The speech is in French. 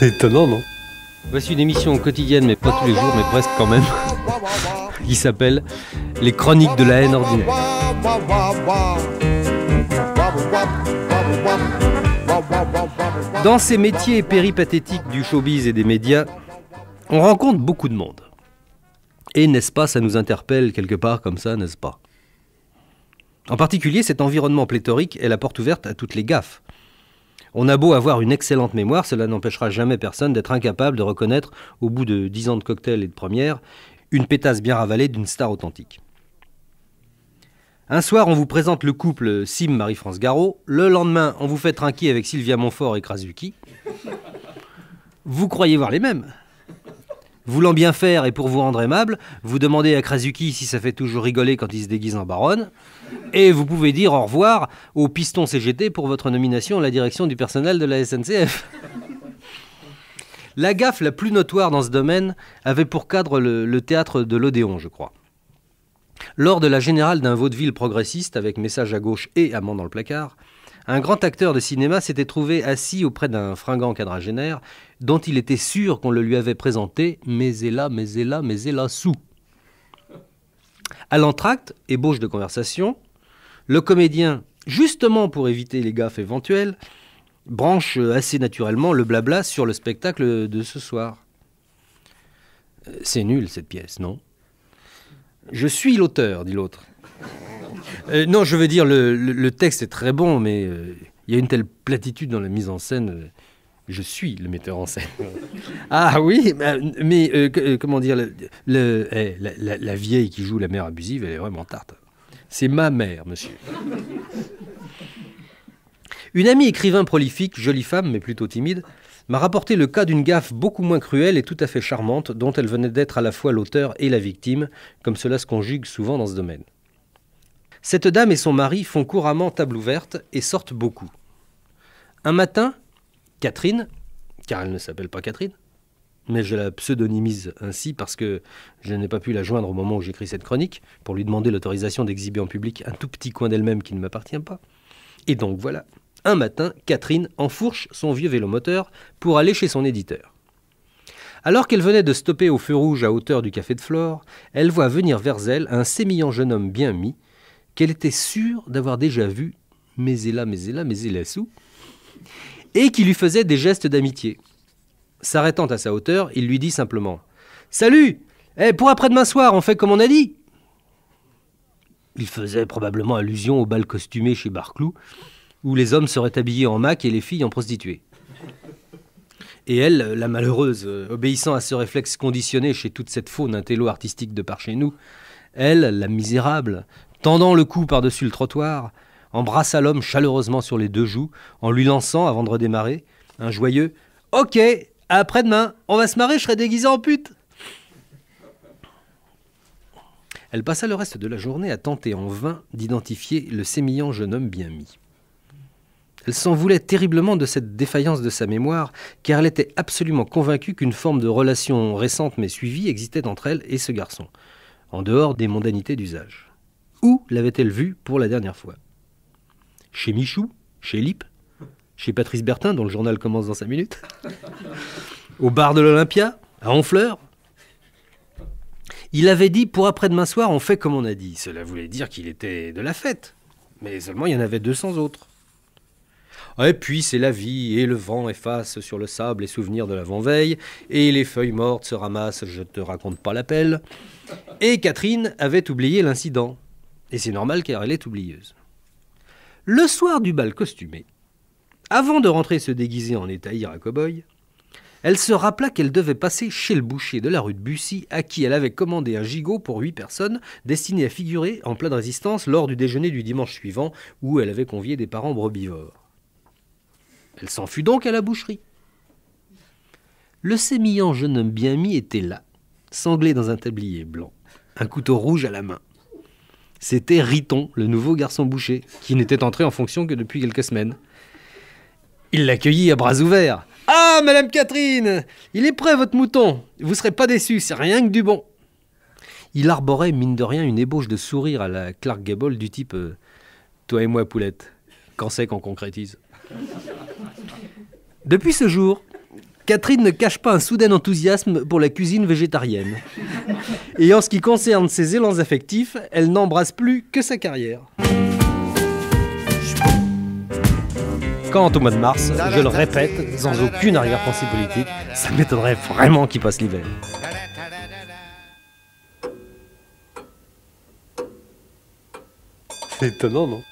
C'est étonnant, non Voici une émission quotidienne, mais pas tous les jours, mais presque quand même, qui s'appelle Les Chroniques de la haine ordinaire. Dans ces métiers péripathétiques du showbiz et des médias, on rencontre beaucoup de monde. Et n'est-ce pas, ça nous interpelle quelque part comme ça, n'est-ce pas En particulier, cet environnement pléthorique est la porte ouverte à toutes les gaffes. On a beau avoir une excellente mémoire, cela n'empêchera jamais personne d'être incapable de reconnaître, au bout de dix ans de cocktail et de première, une pétasse bien ravalée d'une star authentique. Un soir, on vous présente le couple Sim-Marie-France Garot. Le lendemain, on vous fait trinquer avec Sylvia Montfort et Krasuki. Vous croyez voir les mêmes Voulant bien faire et pour vous rendre aimable, vous demandez à Krasuki si ça fait toujours rigoler quand il se déguise en baronne. Et vous pouvez dire au revoir au piston CGT pour votre nomination à la direction du personnel de la SNCF. La gaffe la plus notoire dans ce domaine avait pour cadre le, le théâtre de l'Odéon, je crois. Lors de la générale d'un vaudeville progressiste avec message à gauche et amant dans le placard, un grand acteur de cinéma s'était trouvé assis auprès d'un fringant quadragénaire dont il était sûr qu'on le lui avait présenté, mais hélas, mais hélas, mais hélas, sous. À l'entracte, ébauche de conversation, le comédien, justement pour éviter les gaffes éventuelles, branche assez naturellement le blabla sur le spectacle de ce soir. Euh, c'est nul cette pièce, non Je suis l'auteur, dit l'autre. Euh, non, je veux dire, le, texte est très bon, mais euh, il y a une telle platitude dans la mise en scène. Euh, je suis le metteur en scène. ah oui, bah, mais comment dire, eh, la, la, vieille qui joue la mère abusive, elle est vraiment tarte. C'est ma mère, monsieur. Une amie écrivain prolifique, jolie femme, mais plutôt timide, m'a rapporté le cas d'une gaffe beaucoup moins cruelle et tout à fait charmante dont elle venait d'être à la fois l'auteur et la victime, comme cela se conjugue souvent dans ce domaine. Cette dame et son mari font couramment table ouverte et sortent beaucoup. Un matin, Catherine, car elle ne s'appelle pas Catherine, mais je la pseudonymise ainsi parce que je n'ai pas pu la joindre au moment où j'écris cette chronique, pour lui demander l'autorisation d'exhiber en public un tout petit coin d'elle-même qui ne m'appartient pas. Et donc voilà, un matin, Catherine enfourche son vieux vélomoteur pour aller chez son éditeur. Alors qu'elle venait de stopper au feu rouge à hauteur du café de Flore, elle voit venir vers elle un sémillant jeune homme bien mis, qu'elle était sûre d'avoir déjà vu Mesela, a sous et qui lui faisait des gestes d'amitié. S'arrêtant à sa hauteur, il lui dit simplement Salut eh, Pour après-demain soir, on fait comme on a dit Il faisait probablement allusion au bal costumé chez Barclou, où les hommes seraient habillés en mac et les filles en prostituées. Et elle, la malheureuse, euh, obéissant à ce réflexe conditionné chez toute cette faune intello artistique de par chez nous, elle, la misérable, Tendant le cou par-dessus le trottoir, embrassa l'homme chaleureusement sur les deux joues, en lui lançant, avant de redémarrer, un joyeux Ok, après-demain, on va se marrer, je serai déguisé en pute Elle passa le reste de la journée à tenter en vain d'identifier le sémillant jeune homme bien mis. Elle s'en voulait terriblement de cette défaillance de sa mémoire, car elle était absolument convaincue qu'une forme de relation récente mais suivie existait entre elle et ce garçon, en dehors des mondanités d'usage. Où l'avait-elle vue pour la dernière fois Chez Michou Chez Lippe Chez Patrice Bertin, dont le journal commence dans 5 minutes Au bar de l'Olympia À Honfleur Il avait dit pour après-demain soir, on fait comme on a dit. Cela voulait dire qu'il était de la fête. Mais seulement il y en avait 200 autres. Et puis c'est la vie, et le vent efface sur le sable les souvenirs de l'avant-veille, et les feuilles mortes se ramassent, je te raconte pas l'appel. Et Catherine avait oublié l'incident. Et c'est normal car elle est oublieuse. Le soir du bal costumé, avant de rentrer se déguiser en étaïr à cow-boy, elle se rappela qu'elle devait passer chez le boucher de la rue de Bussy, à qui elle avait commandé un gigot pour huit personnes, destiné à figurer en pleine résistance lors du déjeuner du dimanche suivant, où elle avait convié des parents brebivores. Elle s'en fut donc à la boucherie. Le sémillant jeune homme bien mis était là, sanglé dans un tablier blanc, un couteau rouge à la main c'était Riton, le nouveau garçon boucher, qui n'était entré en fonction que depuis quelques semaines. Il l'accueillit à bras ouverts. Ah, Madame Catherine Il est prêt, votre mouton Vous serez pas déçus, c'est rien que du bon Il arborait, mine de rien, une ébauche de sourire à la Clark Gable du type euh, Toi et moi, poulette, quand c'est qu'on concrétise Depuis ce jour, Catherine ne cache pas un soudain enthousiasme pour la cuisine végétarienne. Et en ce qui concerne ses élans affectifs, elle n'embrasse plus que sa carrière. Quant au mois de mars, je le répète, sans aucune arrière-pensée politique, ça m'étonnerait vraiment qu'il passe l'hiver. C'est étonnant, non